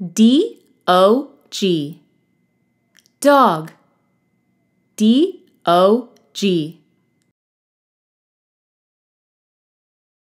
D O G. Dog. D O G.